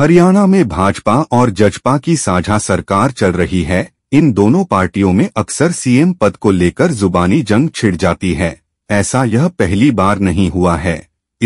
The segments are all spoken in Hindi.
हरियाणा में भाजपा और जजपा की साझा सरकार चल रही है इन दोनों पार्टियों में अक्सर सीएम पद को लेकर जुबानी जंग छिड़ जाती है ऐसा यह पहली बार नहीं हुआ है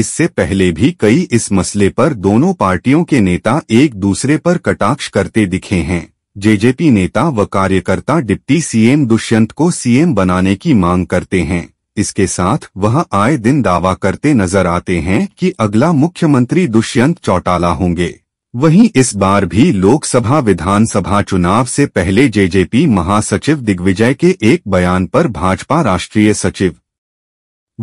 इससे पहले भी कई इस मसले पर दोनों पार्टियों के नेता एक दूसरे पर कटाक्ष करते दिखे हैं जेजेपी नेता व कार्यकर्ता डिप्टी सीएम दुष्यंत को सीएम बनाने की मांग करते हैं इसके साथ वह आए दिन दावा करते नजर आते हैं कि अगला मुख्यमंत्री दुष्यंत चौटाला होंगे वहीं इस बार भी लोकसभा विधानसभा चुनाव से पहले जेजेपी महासचिव दिग्विजय के एक बयान पर भाजपा राष्ट्रीय सचिव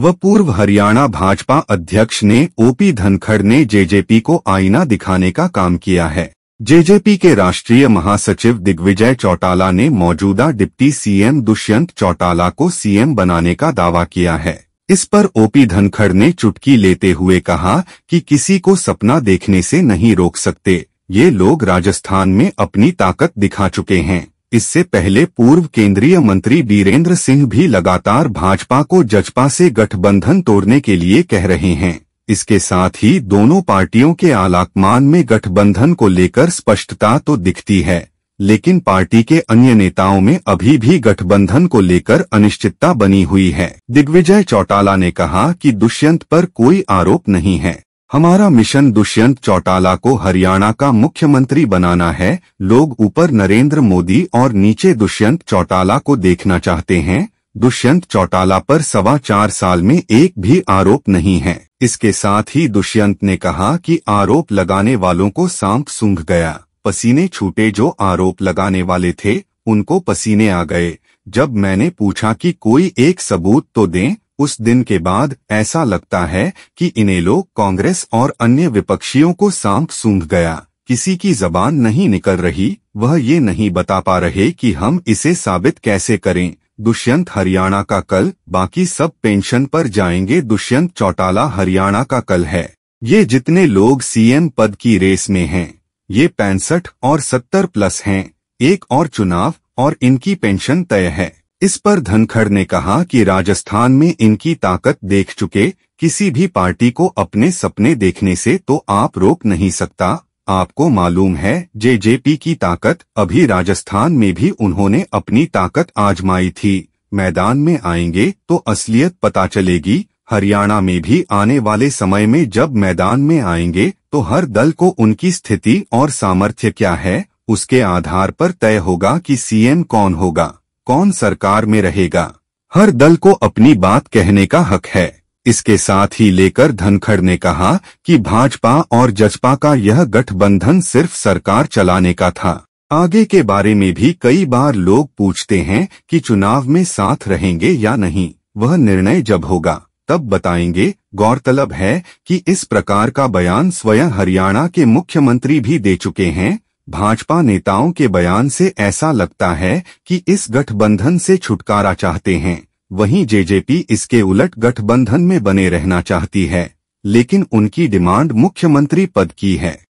व पूर्व हरियाणा भाजपा अध्यक्ष ने ओपी धनखड़ ने जेजेपी को आईना दिखाने का काम किया है जेजेपी के राष्ट्रीय महासचिव दिग्विजय चौटाला ने मौजूदा डिप्टी सीएम दुष्यंत चौटाला को सीएम बनाने का दावा किया है इस पर ओपी धनखड़ ने चुटकी लेते हुए कहा कि किसी को सपना देखने से नहीं रोक सकते ये लोग राजस्थान में अपनी ताकत दिखा चुके हैं इससे पहले पूर्व केंद्रीय मंत्री बीरेंद्र सिंह भी लगातार भाजपा को जजपा से गठबंधन तोड़ने के लिए कह रहे हैं इसके साथ ही दोनों पार्टियों के आलाकमान में गठबंधन को लेकर स्पष्टता तो दिखती है लेकिन पार्टी के अन्य नेताओं में अभी भी गठबंधन को लेकर अनिश्चितता बनी हुई है दिग्विजय चौटाला ने कहा कि दुष्यंत पर कोई आरोप नहीं है हमारा मिशन दुष्यंत चौटाला को हरियाणा का मुख्यमंत्री बनाना है लोग ऊपर नरेंद्र मोदी और नीचे दुष्यंत चौटाला को देखना चाहते हैं दुष्यंत चौटाला पर सवा चार साल में एक भी आरोप नहीं है इसके साथ ही दुष्यंत ने कहा कि आरोप लगाने वालों को सांप सूंघ गया पसीने छूटे जो आरोप लगाने वाले थे उनको पसीने आ गए जब मैंने पूछा कि कोई एक सबूत तो दें उस दिन के बाद ऐसा लगता है कि इन्हें लोग कांग्रेस और अन्य विपक्षियों को सांप सूंघ गया किसी की जबान नहीं निकल रही वह ये नहीं बता पा रहे कि हम इसे साबित कैसे करें दुष्यंत हरियाणा का कल बाकी सब पेंशन पर जाएंगे दुष्यंत चौटाला हरियाणा का कल है ये जितने लोग सीएम पद की रेस में हैं ये पैंसठ और सत्तर प्लस हैं एक और चुनाव और इनकी पेंशन तय है इस पर धनखड़ ने कहा कि राजस्थान में इनकी ताकत देख चुके किसी भी पार्टी को अपने सपने देखने से तो आप रोक नहीं सकता आपको मालूम है जेजेपी की ताकत अभी राजस्थान में भी उन्होंने अपनी ताकत आजमाई थी मैदान में आएंगे तो असलियत पता चलेगी हरियाणा में भी आने वाले समय में जब मैदान में आएंगे तो हर दल को उनकी स्थिति और सामर्थ्य क्या है उसके आधार पर तय होगा कि सीएम कौन होगा कौन सरकार में रहेगा हर दल को अपनी बात कहने का हक है इसके साथ ही लेकर धनखड़ ने कहा कि भाजपा और जसपा का यह गठबंधन सिर्फ सरकार चलाने का था आगे के बारे में भी कई बार लोग पूछते हैं कि चुनाव में साथ रहेंगे या नहीं वह निर्णय जब होगा तब बताएंगे गौरतलब है कि इस प्रकार का बयान स्वयं हरियाणा के मुख्यमंत्री भी दे चुके हैं भाजपा नेताओं के बयान से ऐसा लगता है कि इस गठबंधन से छुटकारा चाहते हैं वहीं जेजेपी इसके उलट गठबंधन में बने रहना चाहती है लेकिन उनकी डिमांड मुख्यमंत्री पद की है